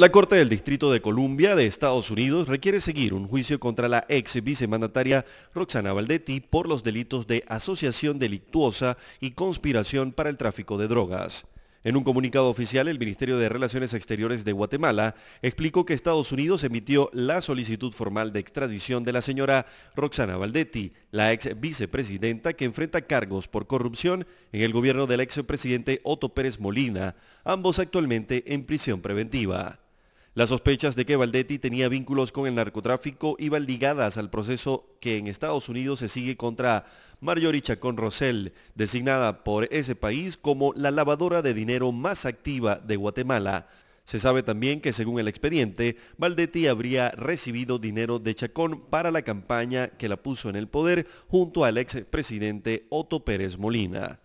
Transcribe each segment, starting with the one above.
La Corte del Distrito de Columbia de Estados Unidos requiere seguir un juicio contra la ex vicemandataria Roxana Valdetti por los delitos de asociación delictuosa y conspiración para el tráfico de drogas. En un comunicado oficial, el Ministerio de Relaciones Exteriores de Guatemala explicó que Estados Unidos emitió la solicitud formal de extradición de la señora Roxana Valdetti, la ex vicepresidenta que enfrenta cargos por corrupción en el gobierno del ex presidente Otto Pérez Molina, ambos actualmente en prisión preventiva. Las sospechas de que Valdetti tenía vínculos con el narcotráfico iban ligadas al proceso que en Estados Unidos se sigue contra Marjorie Chacón Rosell, designada por ese país como la lavadora de dinero más activa de Guatemala. Se sabe también que según el expediente, Valdetti habría recibido dinero de Chacón para la campaña que la puso en el poder junto al expresidente Otto Pérez Molina.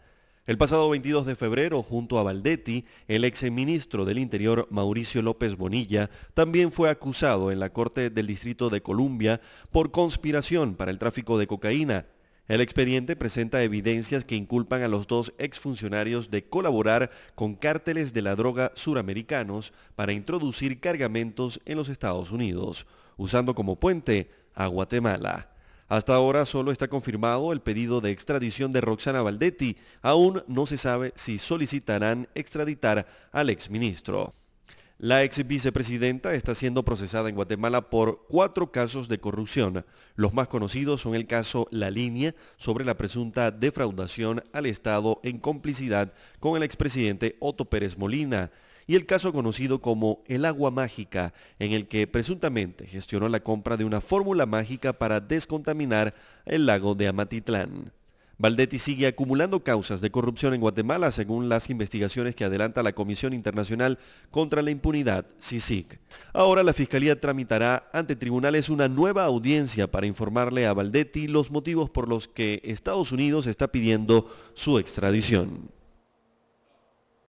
El pasado 22 de febrero, junto a Valdetti, el exministro del Interior Mauricio López Bonilla también fue acusado en la Corte del Distrito de Columbia por conspiración para el tráfico de cocaína. El expediente presenta evidencias que inculpan a los dos exfuncionarios de colaborar con cárteles de la droga suramericanos para introducir cargamentos en los Estados Unidos, usando como puente a Guatemala. Hasta ahora solo está confirmado el pedido de extradición de Roxana Valdetti. Aún no se sabe si solicitarán extraditar al exministro. La ex vicepresidenta está siendo procesada en Guatemala por cuatro casos de corrupción. Los más conocidos son el caso La Línea sobre la presunta defraudación al Estado en complicidad con el expresidente Otto Pérez Molina y el caso conocido como El Agua Mágica, en el que presuntamente gestionó la compra de una fórmula mágica para descontaminar el lago de Amatitlán. Valdetti sigue acumulando causas de corrupción en Guatemala según las investigaciones que adelanta la Comisión Internacional contra la Impunidad, CICIC. Ahora la Fiscalía tramitará ante tribunales una nueva audiencia para informarle a Valdetti los motivos por los que Estados Unidos está pidiendo su extradición.